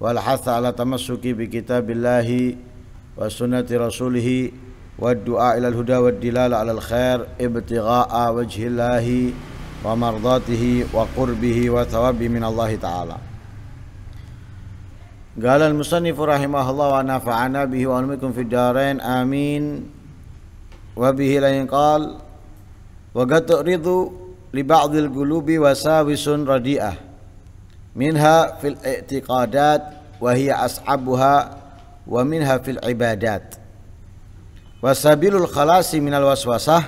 والحث على تمسك بكتاب الله وسنة رسوله والدعاء إلى الهدى والدلال على الخير ابتغاء وجه الله ومرضاته وقربه وثوابه من الله تعالى قال المصنف رحمه الله ونفعنا به وعلمكم في الدارين آمين وبه لين قال وقد تعرض لبعض القلوب وساوس رديئة منها في الاعتقادات وهي أصعبها ومنها في العبادات وسبيل الخلاص من الوسوسة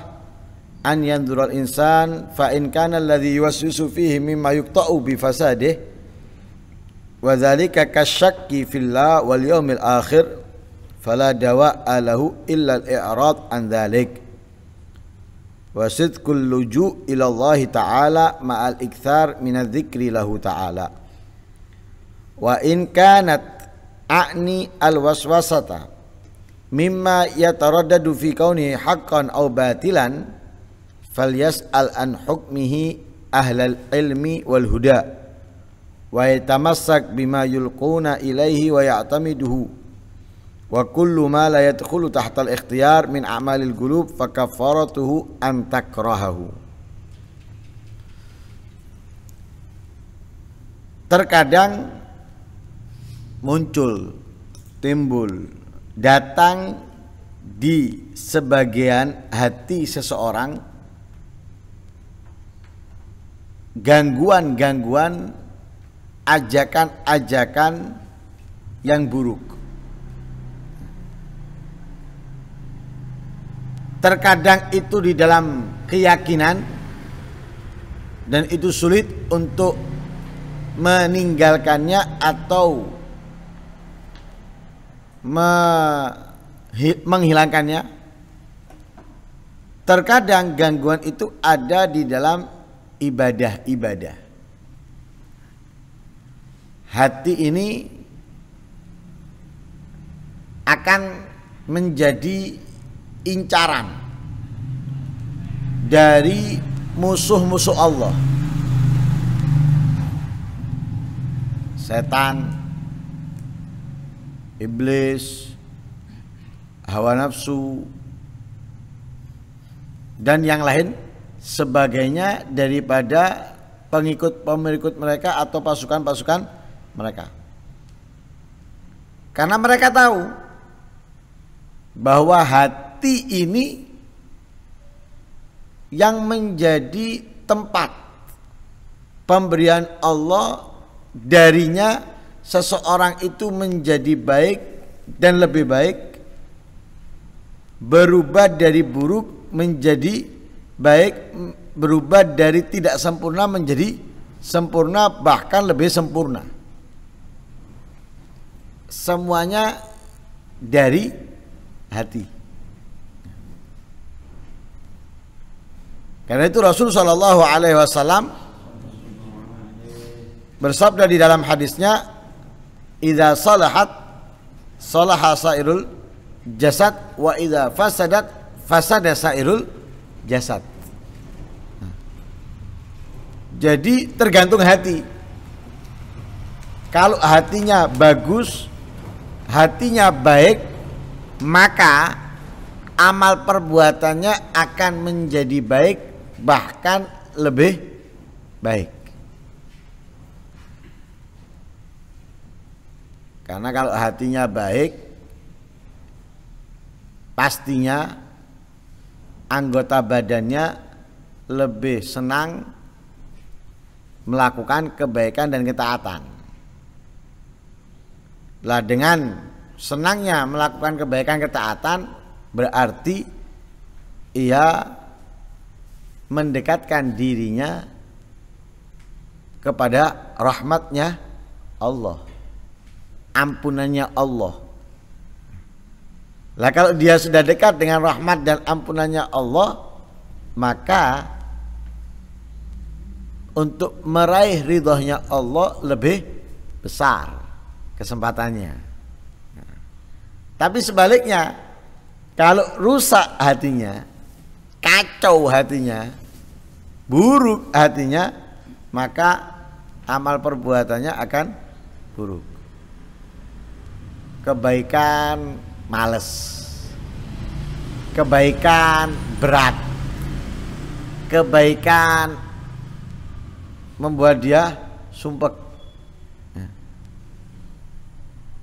أن ينظر الإنسان فإن كان الذي يوسوس فيه مما يقطأ بفساده وذلك كالشك في الله واليوم الآخر فلا دواء له إلا الإعراض عن ذلك wa sidqul luju ilallahi ta'ala ma'al ikthar minadzikri lahu ta'ala wa in kanat a'ni al waswasata mimma yataraddadu fi kaunihi haqqan aw batilan falyas'al an hukmihi ahlal ilmi wal huda wa yatamassak bima yulquna ilaihi wa ya'tamiduhu wa kullu ma la yadkhulu tahta al ikhtiyar min a'malil qulub fa kafaratuhu an takrahahu terkadang muncul timbul datang di sebagian hati seseorang gangguan-gangguan ajakan-ajakan yang buruk Terkadang itu di dalam keyakinan dan itu sulit untuk meninggalkannya atau me menghilangkannya. Terkadang gangguan itu ada di dalam ibadah-ibadah. Hati ini akan menjadi incaran dari musuh-musuh Allah. Setan, iblis, hawa nafsu, dan yang lain sebagainya daripada pengikut-pengikut mereka atau pasukan-pasukan mereka. Karena mereka tahu bahwa hati hati ini yang menjadi tempat pemberian Allah darinya seseorang itu menjadi baik dan lebih baik berubah dari buruk menjadi baik berubah dari tidak sempurna menjadi sempurna bahkan lebih sempurna semuanya dari hati Karena itu Rasul Shallallahu Alaihi Wasallam bersabda di dalam hadisnya, "Idza salahat salaha sairul jasad wa idza fasadat fasada sairul jasad." Jadi tergantung hati. Kalau hatinya bagus, hatinya baik, maka amal perbuatannya akan menjadi baik bahkan lebih baik. Karena kalau hatinya baik, pastinya anggota badannya lebih senang melakukan kebaikan dan ketaatan. Lah dengan senangnya melakukan kebaikan ketaatan berarti ia mendekatkan dirinya kepada rahmatnya Allah ampunannya Allah lah kalau dia sudah dekat dengan rahmat dan ampunannya Allah maka untuk meraih ridhonya Allah lebih besar kesempatannya. Tapi sebaliknya, kalau rusak hatinya, kacau hatinya, buruk hatinya maka amal perbuatannya akan buruk kebaikan males kebaikan berat kebaikan membuat dia sumpek ya.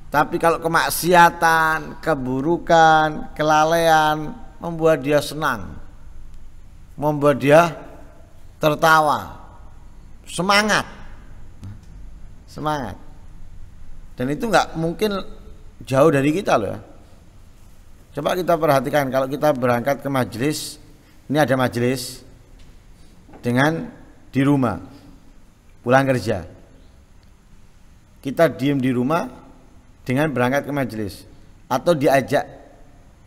tapi kalau kemaksiatan, keburukan, kelalaian membuat dia senang, membuat dia tertawa, semangat, semangat. Dan itu nggak mungkin jauh dari kita loh. Ya. Coba kita perhatikan kalau kita berangkat ke majelis, ini ada majelis dengan di rumah, pulang kerja. Kita diem di rumah dengan berangkat ke majelis atau diajak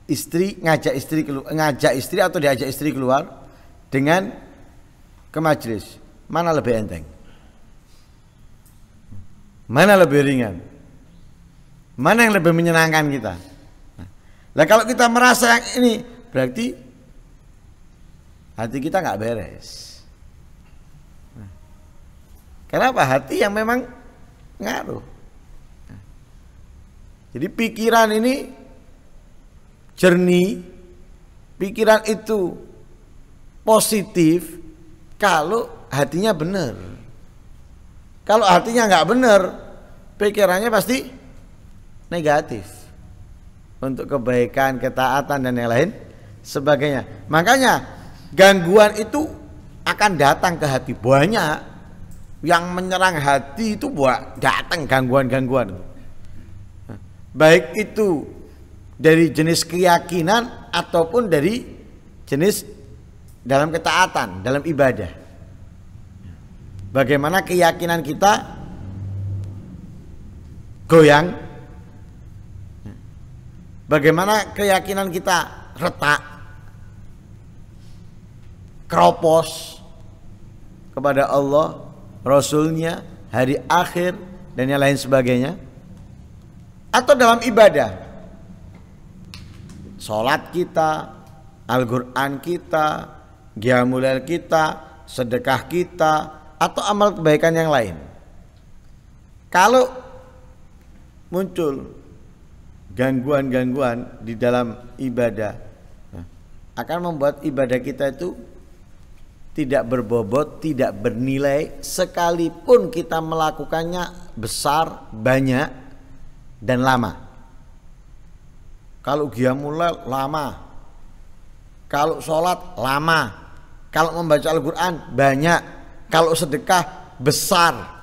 istri ngajak istri ngajak istri atau diajak istri keluar dengan ke majelis, mana lebih enteng? Mana lebih ringan? Mana yang lebih menyenangkan kita? Nah, kalau kita merasa yang ini berarti hati kita nggak beres. Nah, kenapa hati yang memang ngaruh? Nah, jadi pikiran ini jernih, pikiran itu positif, kalau hatinya benar. Kalau hatinya nggak benar, pikirannya pasti negatif untuk kebaikan, ketaatan dan yang lain sebagainya. Makanya gangguan itu akan datang ke hati banyak yang menyerang hati itu buat datang gangguan-gangguan. Baik itu dari jenis keyakinan ataupun dari jenis dalam ketaatan, dalam ibadah. Bagaimana keyakinan kita goyang? Bagaimana keyakinan kita retak? Kropos kepada Allah, Rasulnya, hari akhir, dan yang lain sebagainya. Atau dalam ibadah. Sholat kita, Al-Quran kita, giamulail kita, sedekah kita, atau amal kebaikan yang lain. Kalau muncul gangguan-gangguan di dalam ibadah nah, akan membuat ibadah kita itu tidak berbobot, tidak bernilai sekalipun kita melakukannya besar, banyak dan lama. Kalau giamulail lama. Kalau sholat lama. Kalau membaca Al-Quran banyak. Kalau sedekah besar.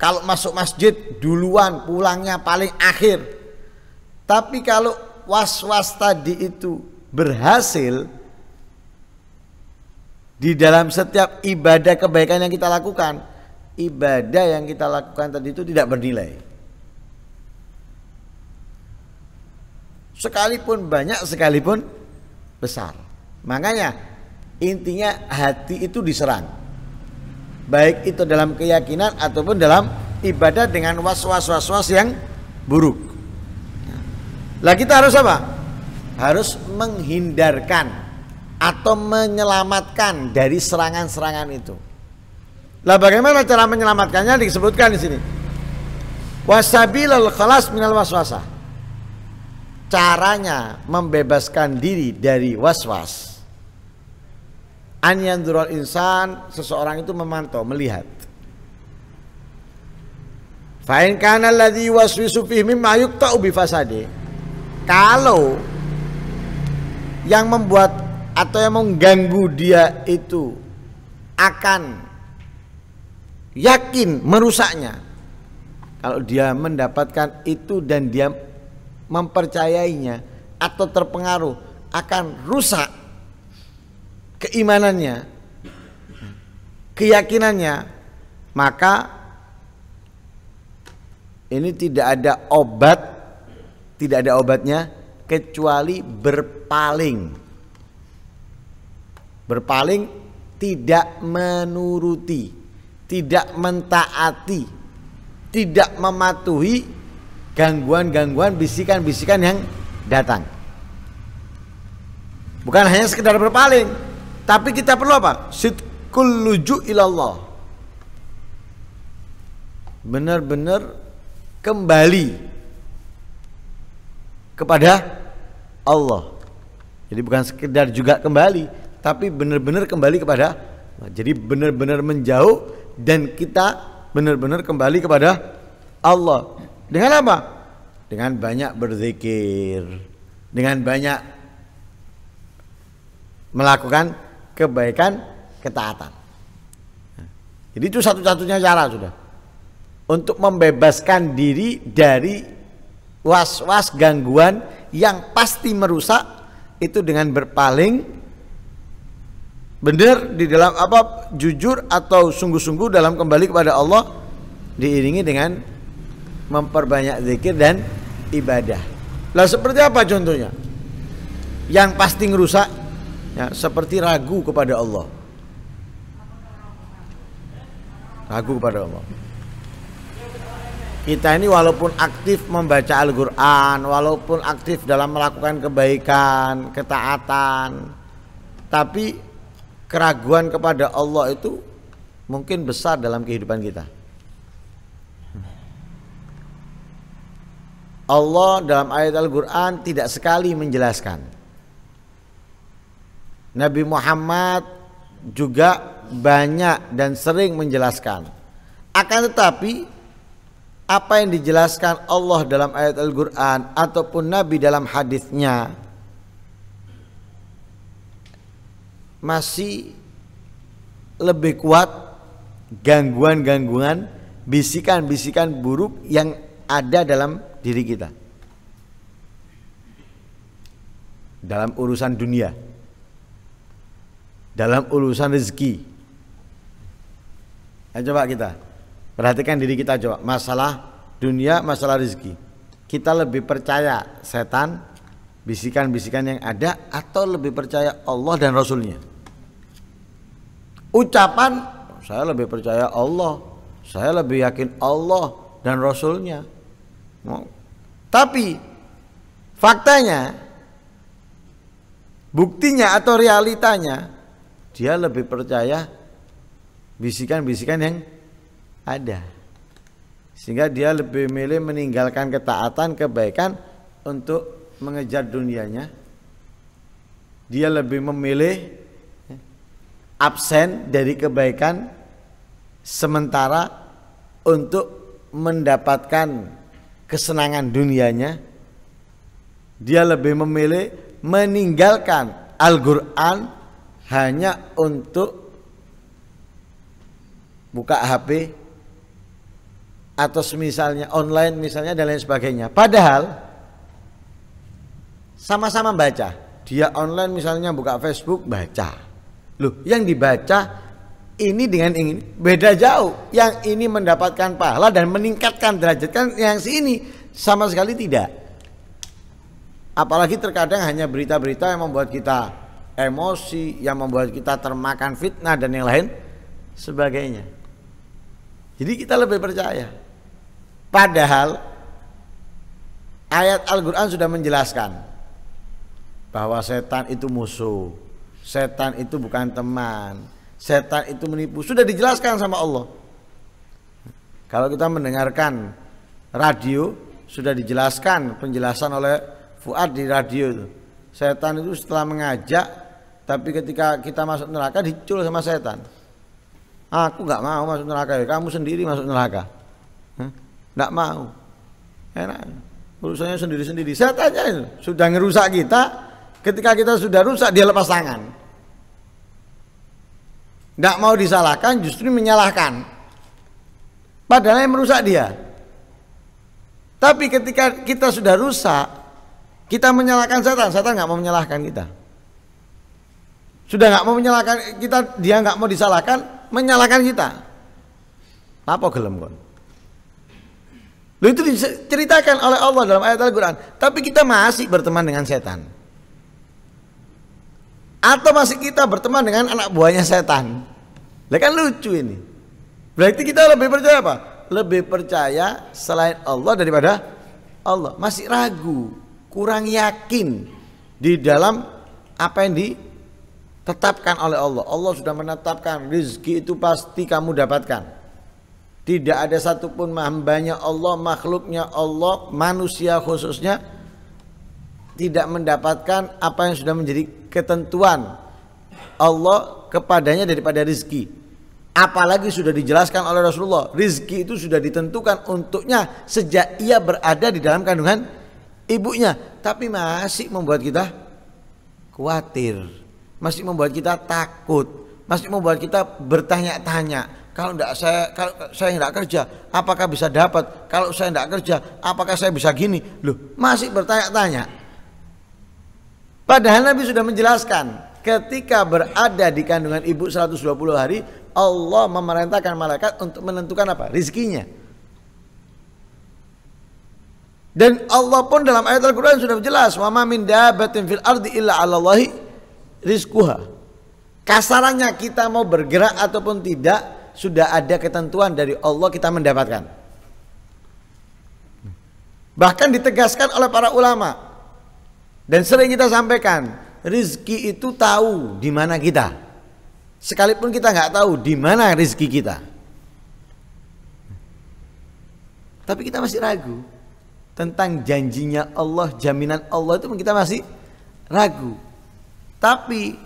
Kalau masuk masjid duluan pulangnya paling akhir. Tapi kalau was-was tadi itu berhasil di dalam setiap ibadah kebaikan yang kita lakukan, ibadah yang kita lakukan tadi itu tidak bernilai. Sekalipun banyak, sekalipun besar. Makanya Intinya hati itu diserang. Baik itu dalam keyakinan ataupun dalam ibadah dengan was was was yang buruk. Lah kita harus apa? Harus menghindarkan atau menyelamatkan dari serangan-serangan itu. Lah bagaimana cara menyelamatkannya disebutkan di sini. Wasabilal khalas minal waswasah caranya membebaskan diri dari was-was An yanzurul insan seseorang itu memantau, melihat. Fa'in kana alladhi waswisu fihi mimma yuqta'u bifasade. Kalau yang membuat atau yang mengganggu dia itu akan yakin merusaknya. Kalau dia mendapatkan itu dan dia mempercayainya atau terpengaruh akan rusak keimanannya, keyakinannya, maka ini tidak ada obat, tidak ada obatnya kecuali berpaling. Berpaling tidak menuruti, tidak mentaati, tidak mematuhi gangguan-gangguan bisikan-bisikan yang datang. Bukan hanya sekedar berpaling, tapi kita perlu apa? Sidkul luju ilallah. Benar-benar kembali kepada Allah. Jadi bukan sekedar juga kembali, tapi benar-benar kembali kepada Allah. Jadi benar-benar menjauh dan kita benar-benar kembali kepada Allah. Dengan apa? Dengan banyak berzikir, dengan banyak melakukan kebaikan, ketaatan. Jadi itu satu-satunya cara sudah untuk membebaskan diri dari was-was gangguan yang pasti merusak itu dengan berpaling benar di dalam apa jujur atau sungguh-sungguh dalam kembali kepada Allah diiringi dengan memperbanyak zikir dan ibadah. Lah seperti apa contohnya? Yang pasti merusak? ya, seperti ragu kepada Allah ragu kepada Allah kita ini walaupun aktif membaca Al-Quran walaupun aktif dalam melakukan kebaikan ketaatan tapi keraguan kepada Allah itu mungkin besar dalam kehidupan kita Allah dalam ayat Al-Quran tidak sekali menjelaskan Nabi Muhammad juga banyak dan sering menjelaskan. Akan tetapi apa yang dijelaskan Allah dalam ayat Al-Quran ataupun Nabi dalam hadisnya masih lebih kuat gangguan-gangguan bisikan-bisikan buruk yang ada dalam diri kita dalam urusan dunia dalam urusan rezeki. Nah, coba kita perhatikan diri kita coba masalah dunia, masalah rezeki. Kita lebih percaya setan, bisikan-bisikan yang ada atau lebih percaya Allah dan Rasulnya. Ucapan saya lebih percaya Allah, saya lebih yakin Allah dan Rasulnya. Tapi faktanya, buktinya atau realitanya dia lebih percaya bisikan-bisikan yang ada sehingga dia lebih milih meninggalkan ketaatan kebaikan untuk mengejar dunianya dia lebih memilih ya, absen dari kebaikan sementara untuk mendapatkan kesenangan dunianya dia lebih memilih meninggalkan Al-Qur'an hanya untuk buka HP atau misalnya online misalnya dan lain sebagainya. Padahal sama-sama baca. Dia online misalnya buka Facebook baca. Loh, yang dibaca ini dengan ingin beda jauh. Yang ini mendapatkan pahala dan meningkatkan derajat kan yang sini sama sekali tidak. Apalagi terkadang hanya berita-berita yang membuat kita emosi yang membuat kita termakan fitnah dan yang lain sebagainya. Jadi kita lebih percaya. Padahal ayat Al-Qur'an sudah menjelaskan bahwa setan itu musuh. Setan itu bukan teman. Setan itu menipu. Sudah dijelaskan sama Allah. Kalau kita mendengarkan radio sudah dijelaskan penjelasan oleh Fuad di radio itu. Setan itu setelah mengajak tapi ketika kita masuk neraka dicul sama setan. Aku nggak mau masuk neraka ya, kamu sendiri masuk neraka. Nggak mau. Enak. Urusannya sendiri-sendiri. Saya tanya, sudah ngerusak kita, ketika kita sudah rusak dia lepas tangan. Nggak mau disalahkan, justru menyalahkan. Padahal yang merusak dia. Tapi ketika kita sudah rusak, kita menyalahkan setan, setan nggak mau menyalahkan kita sudah nggak mau menyalahkan kita dia nggak mau disalahkan menyalahkan kita apa gelem kon Lu itu diceritakan oleh Allah dalam ayat Al-Quran Tapi kita masih berteman dengan setan Atau masih kita berteman dengan anak buahnya setan Lihat kan lucu ini Berarti kita lebih percaya apa? Lebih percaya selain Allah daripada Allah Masih ragu Kurang yakin Di dalam apa yang di tetapkan oleh Allah. Allah sudah menetapkan rizki itu pasti kamu dapatkan. Tidak ada satupun hambanya Allah, makhluknya Allah, manusia khususnya tidak mendapatkan apa yang sudah menjadi ketentuan Allah kepadanya daripada rizki. Apalagi sudah dijelaskan oleh Rasulullah, rizki itu sudah ditentukan untuknya sejak ia berada di dalam kandungan ibunya. Tapi masih membuat kita khawatir masih membuat kita takut, masih membuat kita bertanya-tanya. Kalau enggak saya kalau saya enggak kerja, apakah bisa dapat? Kalau saya tidak kerja, apakah saya bisa gini? Loh, masih bertanya-tanya. Padahal Nabi sudah menjelaskan ketika berada di kandungan ibu 120 hari Allah memerintahkan malaikat untuk menentukan apa? Rizkinya. Dan Allah pun dalam ayat Al-Quran sudah jelas, "Wa ma dabatin fil ardi illa 'ala rizkuha. Kasarannya kita mau bergerak ataupun tidak sudah ada ketentuan dari Allah kita mendapatkan. Bahkan ditegaskan oleh para ulama dan sering kita sampaikan rizki itu tahu di mana kita. Sekalipun kita nggak tahu di mana rizki kita. Tapi kita masih ragu tentang janjinya Allah, jaminan Allah itu kita masih ragu. Tapi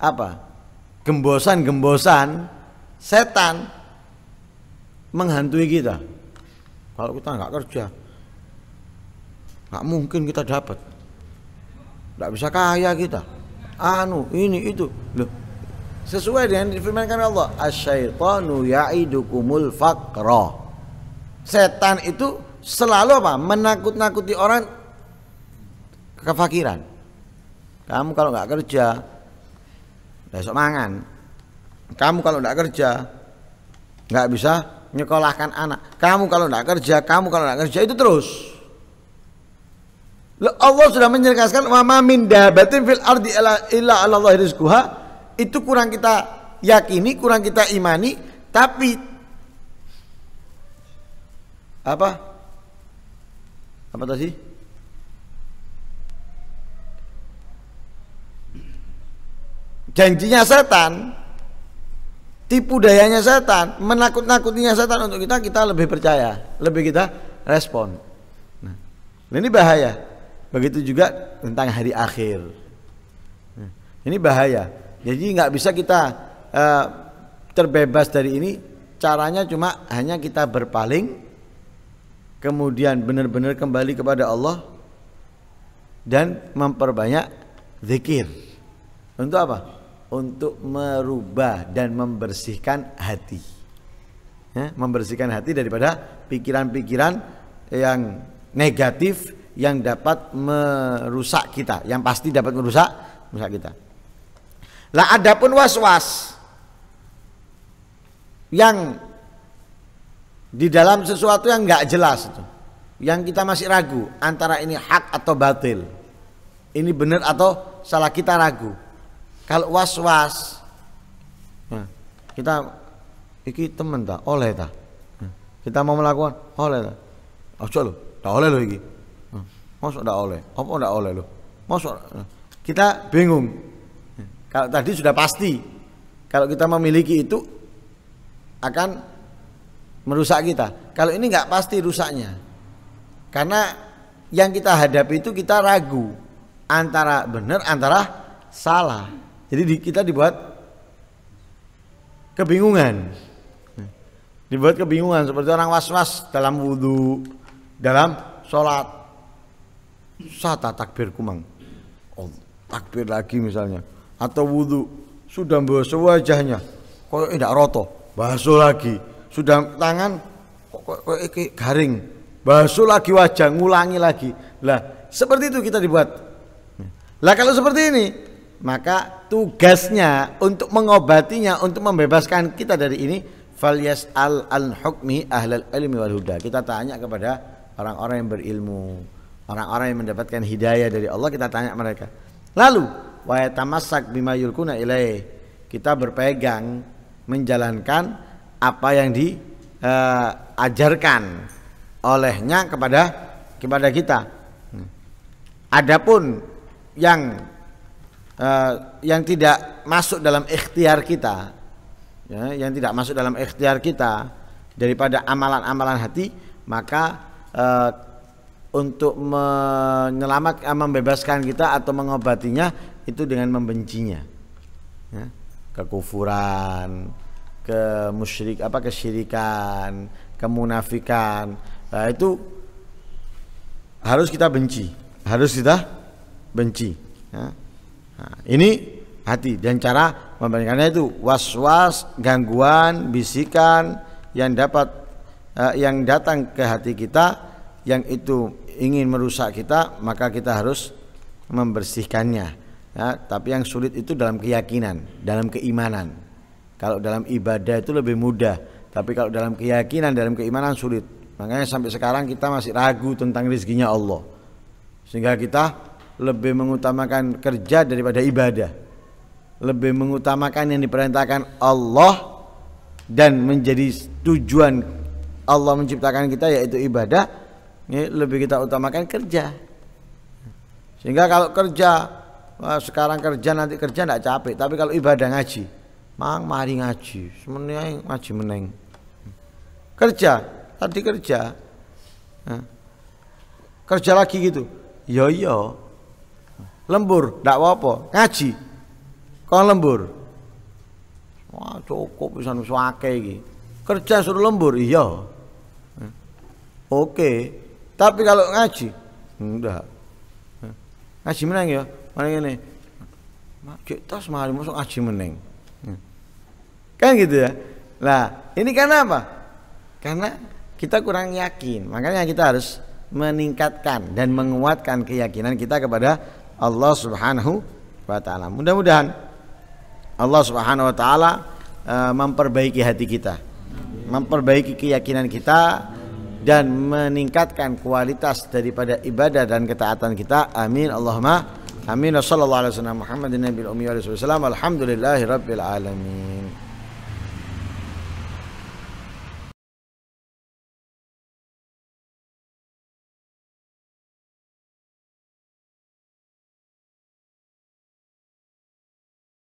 apa? Gembosan-gembosan setan menghantui kita. Kalau kita nggak kerja, nggak mungkin kita dapat. Nggak bisa kaya kita. Anu, ini itu. Loh, sesuai dengan difirmankan Allah, asyaitonu ya'idukumul faqra. Setan itu selalu apa? Menakut-nakuti orang kefakiran. Kamu kalau nggak kerja besok mangan. Kamu kalau nggak kerja nggak bisa nyekolahkan anak. Kamu kalau nggak kerja, kamu kalau nggak kerja itu terus. Allah sudah menjelaskan mama min dabatin fil ardi illa Allah rizquha itu kurang kita yakini, kurang kita imani, tapi apa? Apa tadi? janjinya setan tipu dayanya setan menakut-nakutinya setan untuk kita kita lebih percaya lebih kita respon nah, nah ini bahaya begitu juga tentang hari akhir nah, ini bahaya jadi nggak bisa kita uh, terbebas dari ini caranya cuma hanya kita berpaling kemudian benar-benar kembali kepada Allah dan memperbanyak zikir untuk apa? untuk merubah dan membersihkan hati. Ya, membersihkan hati daripada pikiran-pikiran yang negatif yang dapat merusak kita, yang pasti dapat merusak merusak kita. Lah ada pun was-was yang di dalam sesuatu yang nggak jelas itu, yang kita masih ragu antara ini hak atau batil, ini benar atau salah kita ragu kalau was-was hmm. kita iki temen tak oleh tak hmm. kita mau melakukan oleh tak ojo lo tak oleh lo iki masuk hmm. tak oleh apa tak oleh lo masuk kita bingung kalau tadi sudah pasti kalau kita memiliki itu akan merusak kita kalau ini nggak pasti rusaknya karena yang kita hadapi itu kita ragu antara benar antara salah jadi di, kita dibuat kebingungan. Dibuat kebingungan seperti orang was-was dalam wudhu, dalam sholat. Sata takbir kumang. Oh, takbir lagi misalnya. Atau wudhu. Sudah membahas wajahnya. Kok tidak roto. Basuh lagi. Sudah tangan. Kok, kok, kok garing. Basuh lagi wajah. Ngulangi lagi. Lah seperti itu kita dibuat. Lah kalau seperti ini maka tugasnya untuk mengobatinya untuk membebaskan kita dari ini falyas al al hukmi ahlal ilmi wal huda kita tanya kepada orang-orang yang berilmu orang-orang yang mendapatkan hidayah dari Allah kita tanya mereka lalu wa yatamassak bima yulkuna ilaih kita berpegang menjalankan apa yang diajarkan eh, uh, olehnya kepada kepada kita hmm. adapun yang Eh, yang tidak masuk dalam ikhtiar kita ya, yang tidak masuk dalam ikhtiar kita daripada amalan-amalan hati maka uh, untuk menyelamatkan eh, membebaskan kita atau mengobatinya itu dengan membencinya ya, kekufuran kemusyrik, apa kesyirikan kemunafikan nah, itu harus kita benci harus kita benci ya. Nah, ini hati dan cara membandingkannya itu was-was, gangguan, bisikan yang dapat eh, yang datang ke hati kita yang itu ingin merusak kita maka kita harus membersihkannya ya, tapi yang sulit itu dalam keyakinan dalam keimanan kalau dalam ibadah itu lebih mudah tapi kalau dalam keyakinan dalam keimanan sulit makanya sampai sekarang kita masih ragu tentang rezekinya Allah sehingga kita lebih mengutamakan kerja daripada ibadah lebih mengutamakan yang diperintahkan Allah dan menjadi tujuan Allah menciptakan kita yaitu ibadah ini lebih kita utamakan kerja sehingga kalau kerja sekarang kerja nanti kerja tidak capek tapi kalau ibadah ngaji mang mari ngaji semuanya ngaji meneng kerja tadi kerja kerja lagi gitu yo ya, yo ya lembur ndak apa-apa ngaji kon lembur wah cukup bisa suake iki kerja suruh lembur iya oke tapi kalau ngaji enggak ngaji meneng ya mana ini cek tas mari masuk ngaji meneng kan gitu ya Nah, ini karena apa karena kita kurang yakin makanya kita harus meningkatkan dan menguatkan keyakinan kita kepada Allah Subhanahu wa taala. Mudah-mudahan Allah Subhanahu wa taala e, memperbaiki hati kita, memperbaiki keyakinan kita dan meningkatkan kualitas daripada ibadah dan ketaatan kita. Amin. Allahumma amin. Wassallallahu alaihi wasallam Muhammadin nabiyil ummi wa alihi wasallam. Alhamdulillahirabbil alamin.